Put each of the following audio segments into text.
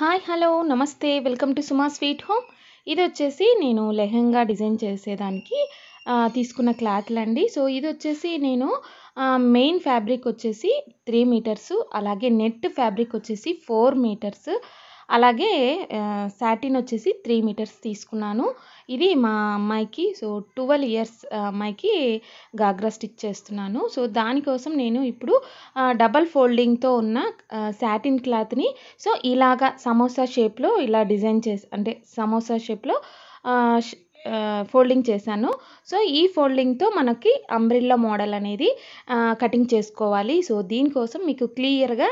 hi hello నమస్తే welcome to Suma sweet home ఇది వచ్చేసి నేను లెహంగా డిజైన్ చేసేదానికి తీసుకున్న క్లాత్లు అండి సో ఇది వచ్చేసి నేను మెయిన్ ఫ్యాబ్రిక్ వచ్చేసి త్రీ మీటర్స్ అలాగే నెట్ ఫ్యాబ్రిక్ వచ్చేసి ఫోర్ మీటర్స్ అలాగే శాటిన్ వచ్చేసి త్రీ మీటర్స్ తీసుకున్నాను ఇది మా అమ్మాయికి సో ట్వెల్వ్ ఇయర్స్ అమ్మాయికి గాగ్రా స్టిచ్ చేస్తున్నాను సో దానికోసం నేను ఇప్పుడు డబల్ ఫోల్డింగ్తో ఉన్న శాటిన్ క్లాత్ని సో ఇలాగా సమోసా షేప్లో ఇలా డిజైన్ చేసి అంటే సమోసా షేప్లో ఫోల్డింగ్ చేశాను సో ఈ ఫోల్డింగ్తో మనకి అంబ్రిల్లా మోడల్ అనేది కటింగ్ చేసుకోవాలి సో దీనికోసం మీకు క్లియర్గా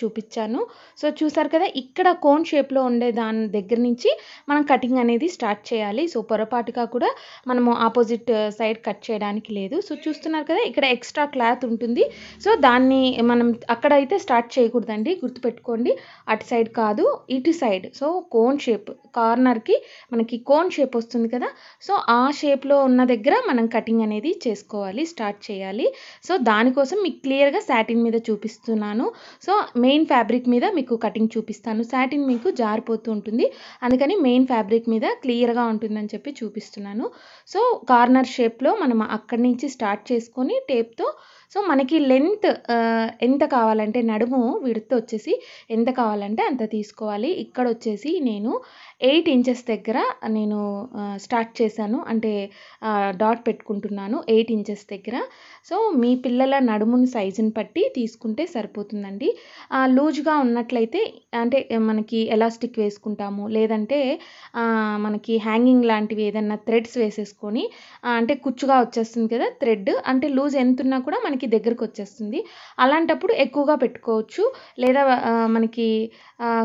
చూపించాను సో చూసారు కదా ఇక్కడ కోన్ షేప్లో ఉండే దాని దగ్గర నుంచి మనం కటింగ్ అనేది స్టార్ట్ చేయాలి సో పొరపాటుగా కూడా మనము ఆపోజిట్ సైడ్ కట్ చేయడానికి లేదు సో చూస్తున్నారు కదా ఇక్కడ ఎక్స్ట్రా క్లాత్ ఉంటుంది సో దాన్ని మనం అక్కడ అయితే స్టార్ట్ చేయకూడదండి గుర్తుపెట్టుకోండి అటు సైడ్ కాదు ఇటు సైడ్ సో కోన్ షేప్ కార్నర్కి మనకి కోన్ షేప్ వస్తుంది కదా సో ఆ షేప్లో ఉన్న దగ్గర మనం కటింగ్ అనేది చేసుకోవాలి స్టార్ట్ చేయాలి సో దానికోసం మీకు క్లియర్గా శాటిన్ మీద చూపిస్తున్నాను సో మెయిన్ ఫ్యాబ్రిక్ మీద మీకు కటింగ్ చూపిస్తాను శాటిన్ మీకు జారిపోతూ ఉంటుంది అందుకని మెయిన్ ఫ్యాబ్రిక్ మీద క్లియర్గా ఉంటుందని చెప్పి చూపిస్తున్నాను సో కార్నర్ షేప్లో మనం అక్కడి నుంచి స్టార్ట్ చేసుకొని టేప్తో సో మనకి లెంత్ ఎంత కావాలంటే నడుము విడత్ వచ్చేసి ఎంత కావాలంటే అంత తీసుకోవాలి ఇక్కడ వచ్చేసి నేను ఎయిట్ ఇంచెస్ దగ్గర నేను స్టార్ట్ చేశాను అంటే డాట్ పెట్టుకుంటున్నాను ఎయిట్ ఇంచెస్ దగ్గర సో మీ పిల్లల నడుముని సైజుని బట్టి తీసుకుంటే సరిపోతుందండి లూజ్గా ఉన్నట్లయితే అంటే మనకి ఎలాస్టిక్ వేసుకుంటాము లేదంటే మనకి హ్యాంగింగ్ లాంటివి ఏదైనా థ్రెడ్స్ వేసేసుకొని అంటే కుచ్చుగా వచ్చేస్తుంది కదా థ్రెడ్ అంటే లూజ్ ఎంత ఉన్నా కూడా మనకి మనకి దగ్గరకు వచ్చేస్తుంది అలాంటప్పుడు ఎక్కువగా పెట్టుకోవచ్చు లేదా మనకి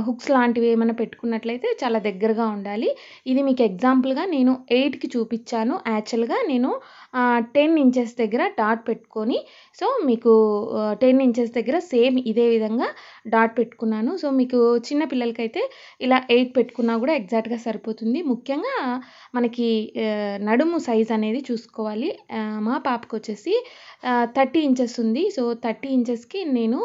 హుక్స్ లాంటివి ఏమైనా పెట్టుకున్నట్లయితే చాలా దగ్గరగా ఉండాలి ఇది మీకు ఎగ్జాంపుల్గా నేను ఎయిట్కి చూపించాను యాక్చువల్గా నేను టెన్ ఇంచెస్ దగ్గర డాట్ పెట్టుకొని సో మీకు టెన్ ఇంచెస్ దగ్గర సేమ్ ఇదే విధంగా డాట్ పెట్టుకున్నాను సో మీకు చిన్న పిల్లలకైతే ఇలా ఎయిట్ పెట్టుకున్నా కూడా ఎగ్జాక్ట్గా సరిపోతుంది ముఖ్యంగా మనకి నడుము సైజ్ అనేది చూసుకోవాలి మా పాపకు వచ్చేసి థర్టీ ఇంచెస్ ఉంది సో థర్టీ ఇంచెస్కి నేను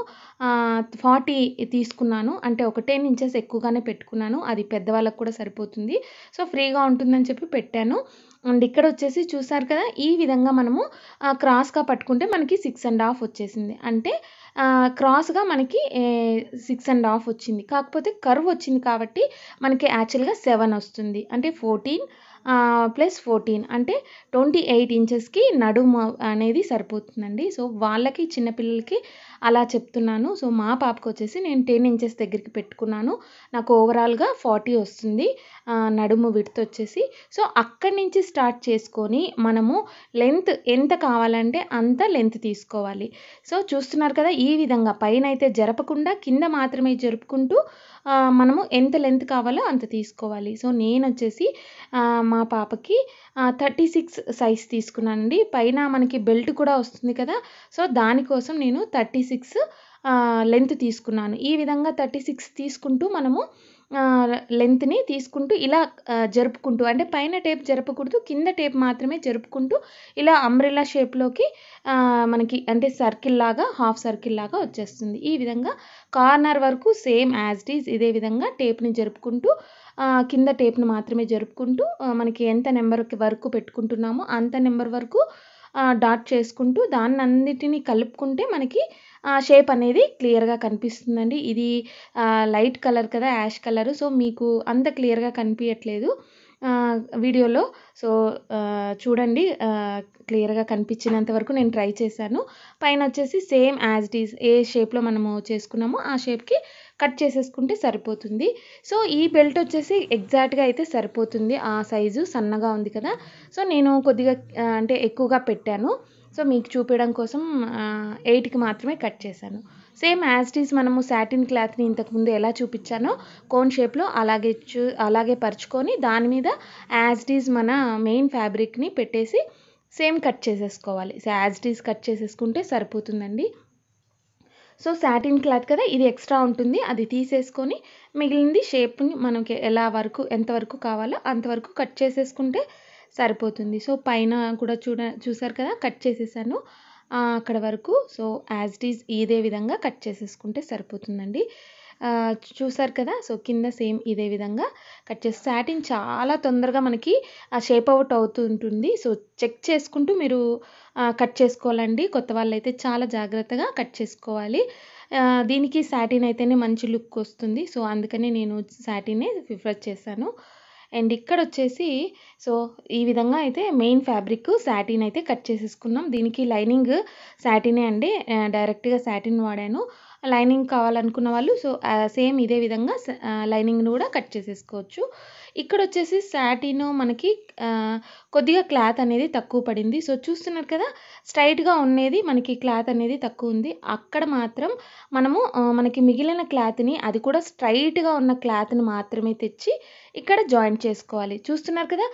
ఫార్టీ తీసుకున్నాను అంటే ఒక టెన్ ఇంచెస్ ఎక్కువగానే పెట్టుకున్నాను అది పెద్దవాళ్ళకు కూడా సరిపోతుంది సో ఫ్రీగా ఉంటుందని చెప్పి పెట్టాను అండ్ ఇక్కడ వచ్చేసి చూసారు కదా ఈ విధంగా మనము క్రాస్గా పట్టుకుంటే మనకి సిక్స్ అండ్ హాఫ్ వచ్చేసింది అంటే క్రాస్గా మనకి సిక్స్ అండ్ హాఫ్ వచ్చింది కాకపోతే కర్వ్ వచ్చింది కాబట్టి మనకి యాక్చువల్గా సెవెన్ వస్తుంది అంటే ఫోర్టీన్ ప్లస్ ఫోర్టీన్ అంటే ట్వంటీ ఎయిట్ ఇంచెస్కి నడుము అనేది సరిపోతుందండి సో వాళ్ళకి చిన్నపిల్లలకి అలా చెప్తున్నాను సో మా పాపకు వచ్చేసి నేను టెన్ ఇంచెస్ దగ్గరికి పెట్టుకున్నాను నాకు ఓవరాల్గా ఫార్టీ వస్తుంది నడుము విడత వచ్చేసి సో అక్కడి నుంచి స్టార్ట్ చేసుకొని మనము లెంత్ ఎంత కావాలంటే అంత లెంత్ తీసుకోవాలి సో చూస్తున్నారు కదా ఈ విధంగా పైన అయితే జరపకుండా కింద మాత్రమే జరుపుకుంటూ మనము ఎంత లెంత్ కావాలో అంత తీసుకోవాలి సో నేను వచ్చేసి మా పాపకి థర్టీ సిక్స్ సైజ్ తీసుకున్నానండి పైన మనకి బెల్ట్ కూడా వస్తుంది కదా సో దానికోసం నేను థర్టీ సిక్స్ లెంత్ తీసుకున్నాను ఈ విధంగా థర్టీ సిక్స్ తీసుకుంటూ మనము లెంత్ని తీసుకుంటూ ఇలా జరుపుకుంటూ అంటే పైన టేప్ జరపకూడదు కింద టేప్ మాత్రమే జరుపుకుంటూ ఇలా అంబ్రెలా షేప్లోకి మనకి అంటే సర్కిల్ లాగా హాఫ్ సర్కిల్ లాగా వచ్చేస్తుంది ఈ విధంగా కార్నర్ వరకు సేమ్ యాజ్ ఇట్ ఈజ్ ఇదే విధంగా టేప్ని జరుపుకుంటూ కింద టేప్ను మాత్రమే జరుపుకుంటూ మనకి ఎంత నెంబర్ వరకు పెట్టుకుంటున్నామో అంత నెంబర్ వరకు డాట్ చేసుకుంటూ దాన్ని అన్నిటినీ కలుపుకుంటే మనకి ఆ షేప్ అనేది క్లియర్గా కనిపిస్తుందండి ఇది లైట్ కలర్ కదా యాష్ కలర్ సో మీకు అంత క్లియర్గా కనిపించట్లేదు వీడియోలో సో చూడండి క్లియర్గా కనిపించినంత వరకు నేను ట్రై చేశాను పైన వచ్చేసి సేమ్ యాజ్ ఇట్ ఈస్ ఏ షేప్లో మనము చేసుకున్నామో ఆ షేప్కి కట్ చేసేసుకుంటే సరిపోతుంది సో ఈ బెల్ట్ వచ్చేసి ఎగ్జాక్ట్గా అయితే సరిపోతుంది ఆ సైజు సన్నగా ఉంది కదా సో నేను కొద్దిగా అంటే ఎక్కువగా పెట్టాను సో మీకు చూపించడం కోసం ఎయిట్కి మాత్రమే కట్ చేశాను సేమ్ యాజ్ ఈజ్ మనము సాటిన్ క్లాత్ని ఇంతకుముందు ఎలా చూపించానో కోన్ షేప్లో అలాగే చూ అలాగే పరుచుకొని దాని మీద యాజ్ ఈజ్ మన మెయిన్ ఫ్యాబ్రిక్ని పెట్టేసి సేమ్ కట్ చేసేసుకోవాలి సో యాజ్ ఈజ్ కట్ చేసేసుకుంటే సరిపోతుందండి సో శాటిన్ క్లాత్ కదా ఇది ఎక్స్ట్రా ఉంటుంది అది తీసేసుకొని మిగిలింది షేప్ని మనకి ఎలా వరకు ఎంతవరకు కావాలో అంతవరకు కట్ చేసేసుకుంటే సరిపోతుంది సో పైన కూడా చూడ చూసారు కదా కట్ చేసేసాను అక్కడ వరకు సో యాజ్ ఇట్ ఈజ్ ఇదే విధంగా కట్ చేసేసుకుంటే సరిపోతుందండి చూసారు కదా సో కింద సేమ్ ఇదే విధంగా కట్ చేసి శాటిన్ చాలా తొందరగా మనకి ఆ షేప్ అవుట్ అవుతుంటుంది సో చెక్ చేసుకుంటూ మీరు కట్ చేసుకోవాలండి కొత్త వాళ్ళైతే చాలా జాగ్రత్తగా కట్ చేసుకోవాలి దీనికి శాటిన్ అయితేనే మంచి లుక్ వస్తుంది సో అందుకనే నేను శాటినే ప్రిఫర్ చేశాను అండ్ ఇక్కడ వచ్చేసి సో ఈ విధంగా అయితే మెయిన్ ఫ్యాబ్రిక్ శాటిన్ అయితే కట్ చేసేసుకున్నాం దీనికి లైనింగ్ శాటినే అండి డైరెక్ట్గా శాటిన్ వాడాను లైనింగ్ కావాలనుకున్న వాళ్ళు సో సేమ్ ఇదే విధంగా లైనింగ్ను కూడా కట్ చేసేసుకోవచ్చు ఇక్కడ వచ్చేసి శాటిన్ మనకి కొద్దిగా క్లాత్ అనేది తక్కువ పడింది సో చూస్తున్నారు కదా స్ట్రైట్గా ఉండేది మనకి క్లాత్ అనేది తక్కువ ఉంది అక్కడ మాత్రం మనము మనకి మిగిలిన క్లాత్ని అది కూడా స్ట్రైట్గా ఉన్న క్లాత్ని మాత్రమే తెచ్చి ఇక్కడ జాయింట్ చేసుకోవాలి చూస్తున్నారు కదా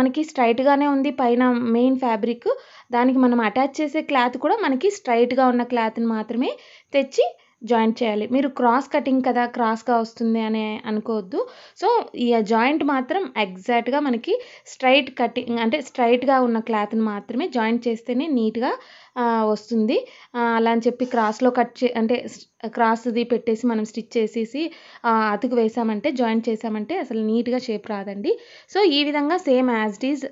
మనకి స్ట్రైట్గానే ఉంది పైన మెయిన్ ఫ్యాబ్రిక్ దానికి మనం అటాచ్ చేసే క్లాత్ కూడా మనకి స్ట్రైట్గా ఉన్న క్లాత్ని మాత్రమే తెచ్చి జాయింట్ చేయాలి మీరు క్రాస్ కటింగ్ కదా క్రాస్గా వస్తుంది అని అనుకోవద్దు సో ఈ జాయింట్ మాత్రం ఎగ్జాక్ట్గా మనకి స్ట్రైట్ కటింగ్ అంటే స్ట్రైట్గా ఉన్న క్లాత్ని మాత్రమే జాయింట్ చేస్తేనే నీట్గా వస్తుంది అలా అని చెప్పి క్రాస్లో కట్ చే అంటే క్రాస్ది పెట్టేసి మనం స్టిచ్ చేసేసి అతుకు వేసామంటే జాయింట్ చేసామంటే అసలు నీట్గా షేప్ రాదండి సో ఈ విధంగా సేమ్ యాజ్ డీజ్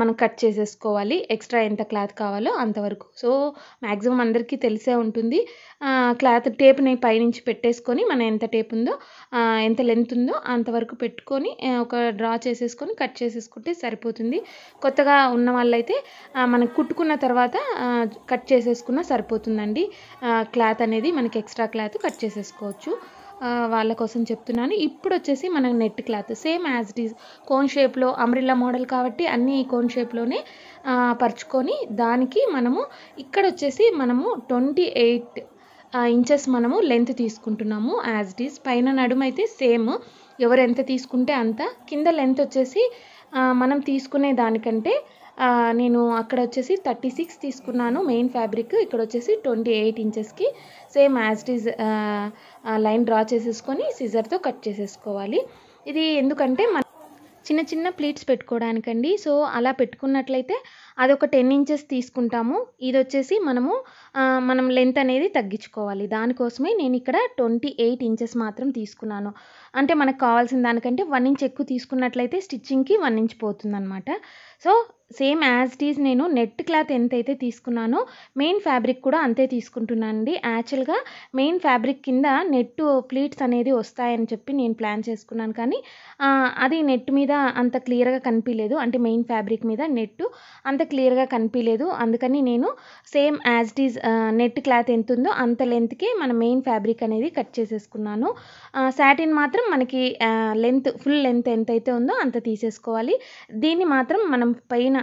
మనం కట్ చేసేసుకోవాలి ఎక్స్ట్రా ఎంత క్లాత్ కావాలో అంతవరకు సో మ్యాక్సిమం అందరికీ తెలిసే ఉంటుంది క్లాత్ టేప్ని పైనుంచి పెట్టేసుకొని మనం ఎంత టేప్ ఉందో ఎంత లెంత్ ఉందో అంతవరకు పెట్టుకొని ఒక డ్రా చేసేసుకొని కట్ చేసేసుకుంటే సరిపోతుంది కొత్తగా ఉన్న వాళ్ళైతే మనం కుట్టుకున్న తర్వాత కట్ చేసేసుకున్నా సరిపోతుందండి క్లాత్ అనేది మనకి ఎక్స్ట్రా క్లాత్ కట్ చేసేసుకోవచ్చు వాళ్ళ కోసం చెప్తున్నాను ఇప్పుడు వచ్చేసి మనకు net cloth same as it is cone షేప్లో అమ్రిల్లా మోడల్ కాబట్టి అన్నీ కోన్ షేప్లోనే పరుచుకొని దానికి మనము ఇక్కడ వచ్చేసి మనము ట్వంటీ ఎయిట్ ఇంచెస్ మనము లెంత్ తీసుకుంటున్నాము యాజ్ ఇట్ ఈజ్ పైన నడుము అయితే సేమ్ ఎవరు ఎంత తీసుకుంటే అంత కింద లెంత్ వచ్చేసి మనం తీసుకునే దానికంటే నేను అక్కడ వచ్చేసి థర్టీ సిక్స్ తీసుకున్నాను మెయిన్ ఫ్యాబ్రిక్ ఇక్కడ వచ్చేసి ట్వంటీ ఎయిట్ ఇంచెస్కి సేమ్ యాజ్ లైన్ డ్రా చేసేసుకొని సిజర్తో కట్ చేసేసుకోవాలి ఇది ఎందుకంటే మన చిన్న చిన్న ప్లీట్స్ పెట్టుకోవడానికండి సో అలా పెట్టుకున్నట్లయితే అదొక టెన్ ఇంచెస్ తీసుకుంటాము ఇది వచ్చేసి మనము మనం లెంత్ అనేది తగ్గించుకోవాలి దానికోసమే నేను ఇక్కడ ట్వంటీ ఎయిట్ ఇంచెస్ మాత్రం తీసుకున్నాను అంటే మనకు కావాల్సిన దానికంటే వన్ ఇంచ్ ఎక్కువ తీసుకున్నట్లయితే స్టిచ్చింగ్కి వన్ ఇంచ్ పోతుందన్నమాట సో సేమ్ యాజ్ ఈజ్ నేను నెట్ క్లాత్ ఎంతైతే తీసుకున్నానో మెయిన్ ఫ్యాబ్రిక్ కూడా అంతే తీసుకుంటున్నాను అండి యాక్చువల్గా మెయిన్ ఫ్యాబ్రిక్ కింద నెట్ ప్లీట్స్ అనేది వస్తాయని చెప్పి నేను ప్లాన్ చేసుకున్నాను కానీ అది నెట్ మీద అంత క్లియర్గా కనిపించలేదు అంటే మెయిన్ ఫ్యాబ్రిక్ మీద నెట్ అంత క్లియర్గా కనిపించలేదు అందుకని నేను same as is net cloth ఎంత ఉందో అంత లెంత్కే మన మెయిన్ ఫ్యాబ్రిక్ అనేది కట్ చేసేసుకున్నాను శాటిన్ మాత్రం మనకి లెంత్ ఫుల్ లెంత్ ఎంతైతే ఉందో అంత తీసేసుకోవాలి దీన్ని మాత్రం మనం పైన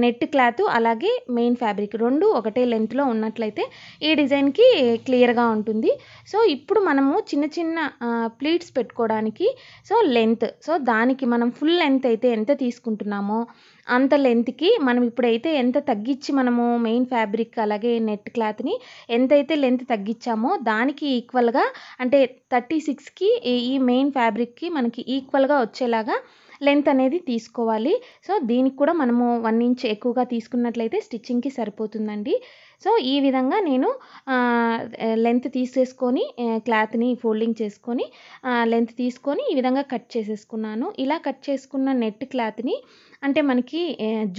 నెట్ క్లాత్ అలాగే మెయిన్ ఫ్యాబ్రిక్ రెండు ఒకటే లెంత్లో ఉన్నట్లయితే ఈ డిజైన్కి క్లియర్గా ఉంటుంది సో ఇప్పుడు మనము చిన్న చిన్న ప్లీట్స్ పెట్టుకోవడానికి సో లెంత్ సో దానికి మనం ఫుల్ లెంత్ అయితే ఎంత తీసుకుంటున్నామో అంత లెంత్కి మనం ఇప్పుడైతే ఎంత తగ్గించి మనము మెయిన్ ఫ్యాబ్రిక్ అలాగే నెట్ క్లాత్ని ఎంతైతే లెంత్ తగ్గించామో దానికి ఈక్వల్గా అంటే థర్టీ సిక్స్కి ఈ మెయిన్ ఫ్యాబ్రిక్కి మనకి ఈక్వల్గా వచ్చేలాగా లెంత్ అనేది తీసుకోవాలి సో దీనికి కూడా మనము వన్ ఇంచ్ ఎక్కువగా తీసుకున్నట్లయితే స్టిచ్చింగ్కి సరిపోతుందండి సో ఈ విధంగా నేను లెంత్ తీసేసుకొని క్లాత్ని ఫోల్డింగ్ చేసుకొని లెంత్ తీసుకొని ఈ విధంగా కట్ చేసేసుకున్నాను ఇలా కట్ చేసుకున్న నెట్ క్లాత్ని అంటే మనకి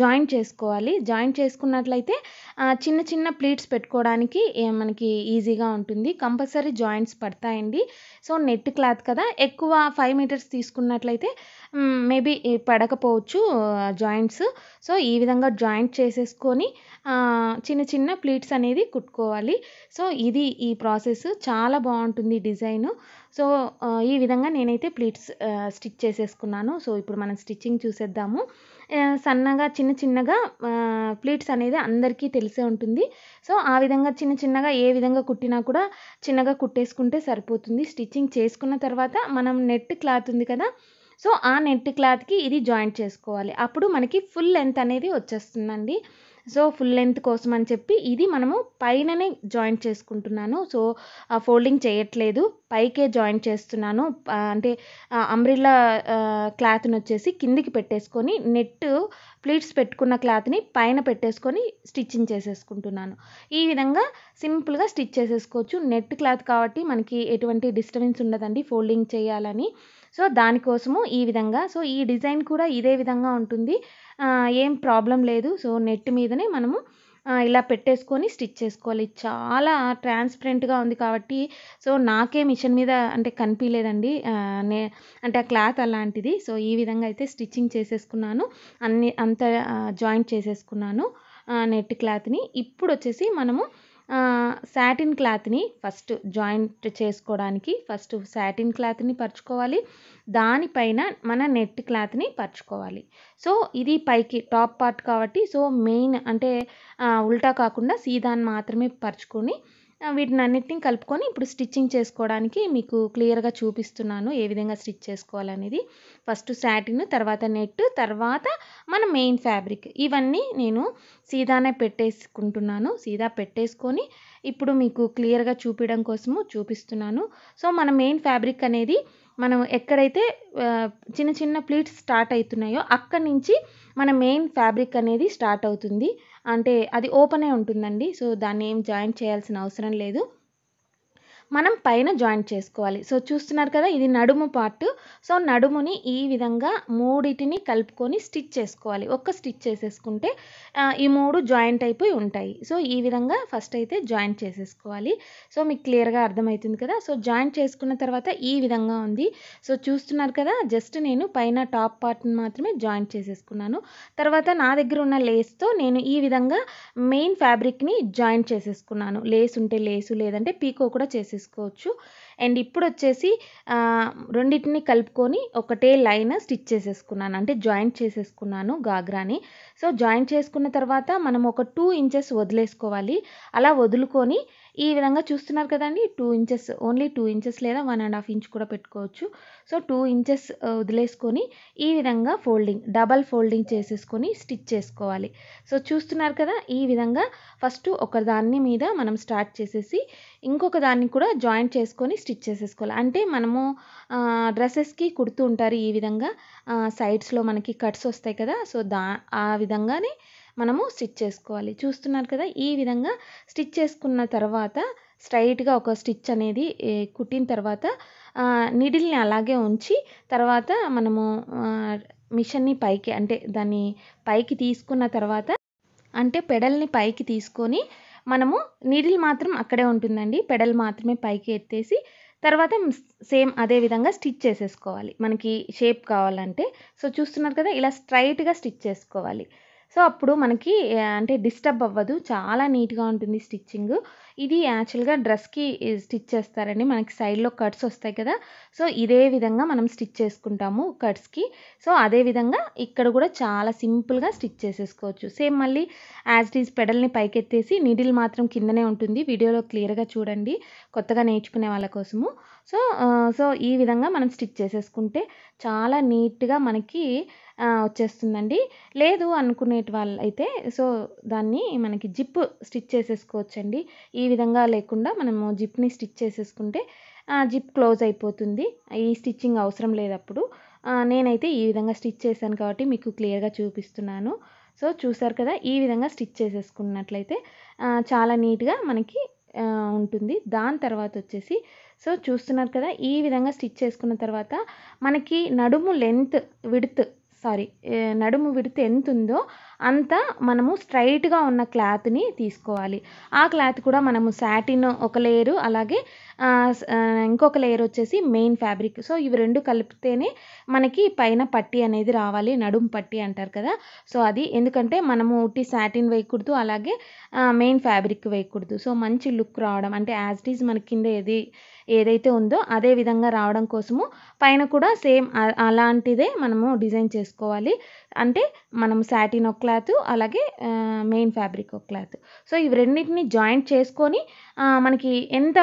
జాయింట్ చేసుకోవాలి జాయింట్ చేసుకున్నట్లయితే చిన్న చిన్న ప్లీట్స్ పెట్టుకోవడానికి మనకి ఈజీగా ఉంటుంది కంపల్సరీ జాయింట్స్ పడతాయండి సో నెట్ క్లాత్ కదా ఎక్కువ ఫైవ్ మీటర్స్ తీసుకున్నట్లయితే మేబీ పడకపోవచ్చు జాయింట్స్ సో ఈ విధంగా జాయింట్ చేసేసుకొని చిన్న చిన్న ప్లీట్స్ అనేది కుట్టుకోవాలి సో ఇది ఈ ప్రాసెస్ చాలా బాగుంటుంది డిజైన్ సో ఈ విధంగా నేనైతే ప్లీట్స్ స్టిచ్ చేసేసుకున్నాను సో ఇప్పుడు మనం స్టిచ్చింగ్ చూసేద్దాము సన్నగా చిన్న చిన్నగా ప్లీట్స్ అనేది అందరికీ తెలిసే ఉంటుంది సో ఆ విధంగా చిన్న చిన్నగా ఏ విధంగా కుట్టినా కూడా చిన్నగా కుట్టేసుకుంటే సరిపోతుంది స్టిచ్చింగ్ చేసుకున్న తర్వాత మనం నెట్ క్లాత్ ఉంది కదా సో ఆ నెట్ క్లాత్కి ఇది జాయింట్ చేసుకోవాలి అప్పుడు మనకి ఫుల్ లెంత్ అనేది వచ్చేస్తుందండి సో ఫుల్ లెంత్ కోసం అని చెప్పి ఇది మనము పైననే జాయింట్ చేసుకుంటున్నాను సో ఫోల్డింగ్ చేయట్లేదు పైకే జాయింట్ చేస్తున్నాను అంటే అంబ్రిల్లా క్లాత్ని వచ్చేసి కిందికి పెట్టేసుకొని నెట్ ప్లీట్స్ పెట్టుకున్న క్లాత్ని పైన పెట్టేసుకొని స్టిచ్చింగ్ చేసేసుకుంటున్నాను ఈ విధంగా సింపుల్గా స్టిచ్ చేసేసుకోవచ్చు నెట్ క్లాత్ కాబట్టి మనకి ఎటువంటి డిస్టర్బెన్స్ ఉండదండి ఫోల్డింగ్ చేయాలని సో దానికోసము ఈ విధంగా సో ఈ డిజైన్ కూడా ఇదే విధంగా ఉంటుంది ఏం ప్రాబ్లం లేదు సో నెట్ మీదనే మనము ఇలా పెట్టేసుకొని స్టిచ్ చేసుకోవాలి చాలా ట్రాన్స్పరెంట్గా ఉంది కాబట్టి సో నాకే మిషన్ మీద అంటే కనిపించలేదండి నే అంటే ఆ క్లాత్ అలాంటిది సో ఈ విధంగా అయితే స్టిచ్చింగ్ చేసేసుకున్నాను అన్ని అంత జాయింట్ చేసేసుకున్నాను నెట్ క్లాత్ని ఇప్పుడు వచ్చేసి మనము శాటిన్ క్లాత్ని ఫస్ట్ జాయింట్ చేసుకోవడానికి ఫస్ట్ శాటిన్ క్లాత్ని పరుచుకోవాలి దానిపైన మన నెట్ క్లాత్ని పరుచుకోవాలి సో ఇది పైకి టాప్ పార్ట్ కాబట్టి సో మెయిన్ అంటే ఉల్టా కాకుండా సీదాన్ని మాత్రమే పరుచుకొని వీటిని అన్నిటిని కలుపుకొని ఇప్పుడు స్టిచ్చింగ్ చేసుకోవడానికి మీకు క్లియర్గా చూపిస్తున్నాను ఏ విధంగా స్టిచ్ చేసుకోవాలనేది ఫస్ట్ శాటిన్ తర్వాత నెట్ తర్వాత మన మెయిన్ ఫ్యాబ్రిక్ ఇవన్నీ నేను సీదానే పెట్టేసుకుంటున్నాను సీదా పెట్టేసుకొని ఇప్పుడు మీకు క్లియర్గా చూపించడం కోసము చూపిస్తున్నాను సో మన మెయిన్ ఫ్యాబ్రిక్ అనేది మనం ఎక్కడైతే చిన్న చిన్న ప్లీట్స్ స్టార్ట్ అవుతున్నాయో అక్కడి నుంచి మన మెయిన్ ఫ్యాబ్రిక్ అనేది స్టార్ట్ అవుతుంది అంటే అది ఓపెనే ఉంటుందండి సో దాన్ని ఏం జాయింట్ చేయాల్సిన అవసరం లేదు మనం పైన జాయింట్ చేసుకోవాలి సో చూస్తున్నారు కదా ఇది నడుము పార్ట్ సో నడుముని ఈ విధంగా మూడిటిని కలుపుకొని స్టిచ్ చేసుకోవాలి ఒక్క స్టిచ్ చేసేసుకుంటే ఈ మూడు జాయింట్ అయిపోయి ఉంటాయి సో ఈ విధంగా ఫస్ట్ అయితే జాయింట్ చేసేసుకోవాలి సో మీకు క్లియర్గా అర్థమవుతుంది కదా సో జాయింట్ చేసుకున్న తర్వాత ఈ విధంగా ఉంది సో చూస్తున్నారు కదా జస్ట్ నేను పైన టాప్ పార్ట్ని మాత్రమే జాయింట్ చేసేసుకున్నాను తర్వాత నా దగ్గర ఉన్న లేస్తో నేను ఈ విధంగా మెయిన్ ఫ్యాబ్రిక్ని జాయింట్ చేసేసుకున్నాను లేస్ ఉంటే లేసు లేదంటే పీకో కూడా చేసేసుకున్నాను తీసుకోవచ్చు అండ్ ఇప్పుడు వచ్చేసి రెండింటిని కలుపుకొని ఒకటే లైన్ స్టిచ్ చేసేసుకున్నాను అంటే జాయింట్ చేసేసుకున్నాను గాగ్రాని సో జాయింట్ చేసుకున్న తర్వాత మనం ఒక టూ ఇంచెస్ వదిలేసుకోవాలి అలా వదులుకొని ఈ విధంగా చూస్తున్నారు కదండి two inches only two inches లేదా వన్ అండ్ హాఫ్ ఇంచ్ కూడా పెట్టుకోవచ్చు సో టూ ఇంచెస్ వదిలేసుకొని ఈ విధంగా ఫోల్డింగ్ డబల్ ఫోల్డింగ్ చేసేసుకొని స్టిచ్ చేసుకోవాలి సో చూస్తున్నారు కదా ఈ విధంగా ఫస్ట్ ఒక దాన్ని మీద మనం స్టార్ట్ చేసేసి ఇంకొక దాన్ని కూడా జాయింట్ చేసుకొని స్టిచ్ చేసేసుకోవాలి అంటే మనము డ్రెస్సెస్కి కుడుతూ ఉంటారు ఈ విధంగా సైడ్స్లో మనకి కట్స్ వస్తాయి కదా సో దా ఆ విధంగానే మనము స్టిచ్ చేసుకోవాలి చూస్తున్నారు కదా ఈ విధంగా స్టిచ్ చేసుకున్న తర్వాత స్ట్రైట్గా ఒక స్టిచ్ అనేది కుట్టిన తర్వాత నిడిల్ని అలాగే ఉంచి తర్వాత మనము మిషన్ని పైకి అంటే దాన్ని పైకి తీసుకున్న తర్వాత అంటే పెడల్ని పైకి తీసుకొని మనము నీడిల్ మాత్రం అక్కడే ఉంటుందండి పెడల్ మాత్రమే పైకి ఎత్తేసి తర్వాత సేమ్ అదే విధంగా స్టిచ్ చేసేసుకోవాలి మనకి షేప్ కావాలంటే సో చూస్తున్నారు కదా ఇలా స్ట్రైట్గా స్టిచ్ చేసుకోవాలి సో అప్పుడు మనకి అంటే డిస్టర్బ్ అవ్వదు చాలా నీట్గా ఉంటుంది స్టిచ్చింగ్ ఇది యాక్చువల్గా డ్రెస్కి స్టిచ్ చేస్తారండి మనకి సైడ్లో కట్స్ వస్తాయి కదా సో ఇదే విధంగా మనం స్టిచ్ చేసుకుంటాము కట్స్కి సో అదే విధంగా ఇక్కడ కూడా చాలా సింపుల్గా స్టిచ్ చేసేసుకోవచ్చు సేమ్ మళ్ళీ యాజ్ ఈజ్ పెడల్ని పైకెత్తేసి నీడిల్ మాత్రం కిందనే ఉంటుంది వీడియోలో క్లియర్గా చూడండి కొత్తగా నేర్చుకునే వాళ్ళ కోసము సో సో ఈ విధంగా మనం స్టిచ్ చేసేసుకుంటే చాలా నీట్గా మనకి వచ్చేస్తుందండి లేదు అనుకునేటి వాళ్ళు అయితే సో దాన్ని మనకి జిప్ స్టిచ్ చేసేసుకోవచ్చండి ఈ ఈ విధంగా లేకుండా మనము జిప్ని స్టిచ్ చేసేసుకుంటే జిప్ క్లోజ్ అయిపోతుంది ఈ స్టిచ్చింగ్ అవసరం లేదప్పుడు నేనైతే ఈ విధంగా స్టిచ్ చేశాను కాబట్టి మీకు క్లియర్గా చూపిస్తున్నాను సో చూసారు కదా ఈ విధంగా స్టిచ్ చేసేసుకున్నట్లయితే చాలా నీట్గా మనకి ఉంటుంది దాని తర్వాత వచ్చేసి సో చూస్తున్నారు కదా ఈ విధంగా స్టిచ్ చేసుకున్న తర్వాత మనకి నడుము లెంత్ విడుత్ సారీ నడుము విడుత్ ఎంత ఉందో అంతా మనము స్ట్రైట్గా ఉన్న క్లాత్ని తీసుకోవాలి ఆ క్లాత్ కూడా మనము శాటిన్ ఒక లేయరు అలాగే ఇంకొక లేయర్ వచ్చేసి మెయిన్ ఫ్యాబ్రిక్ సో ఇవి రెండు కలిపితేనే మనకి పైన పట్టి అనేది రావాలి నడుం పట్టి అంటారు కదా సో అది ఎందుకంటే మనము ఉట్టి శాటిన్ వేయకూడదు అలాగే మెయిన్ ఫ్యాబ్రిక్ వేయకూడదు సో మంచి లుక్ రావడం అంటే యాజ్ ఇట్ ఈజ్ మన కింద ఏది ఏదైతే ఉందో అదే విధంగా రావడం కోసము పైన కూడా సేమ్ అలాంటిదే మనము డిజైన్ చేసుకోవాలి అంటే మనం శాటిన్ ఒక క్లాత్ అలాగే మెయిన్ ఫ్యాబ్రిక్ ఒక క్లాత్ సో ఇవి రెండింటిని జాయింట్ చేసుకొని మనకి ఎంత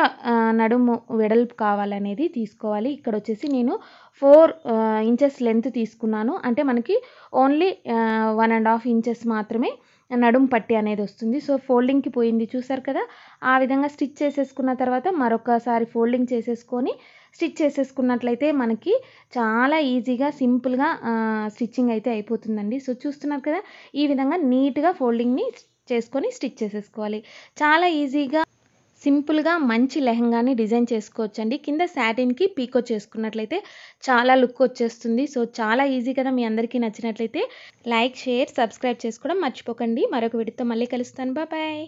నడుము వెడల్పు కావాలనేది తీసుకోవాలి ఇక్కడ వచ్చేసి నేను ఫోర్ ఇంచెస్ లెంత్ తీసుకున్నాను అంటే మనకి only one and half inches మాత్రమే నడుము పట్టి అనేది వస్తుంది సో ఫోల్డింగ్కి పోయింది చూసారు కదా ఆ విధంగా స్టిచ్ చేసేసుకున్న తర్వాత మరొకసారి ఫోల్డింగ్ చేసేసుకొని స్టిచ్ చేసేసుకున్నట్లయితే మనకి చాలా ఈజీగా సింపుల్గా స్టిచ్చింగ్ అయితే అయిపోతుందండి సో చూస్తున్నారు కదా ఈ విధంగా నీట్గా ఫోల్డింగ్ని చేసుకొని స్టిచ్ చేసేసుకోవాలి చాలా ఈజీగా సింపుల్గా మంచి లెహంగాని డిజైన్ చేసుకోవచ్చండి కింద శాటిన్కి పీకో చేసుకున్నట్లయితే చాలా లుక్ వచ్చేస్తుంది సో చాలా ఈజీ కదా మీ అందరికీ నచ్చినట్లయితే లైక్ షేర్ సబ్స్క్రైబ్ చేసుకోవడం మర్చిపోకండి మరొక వీడితో మళ్ళీ కలుస్తాను బాబాయ్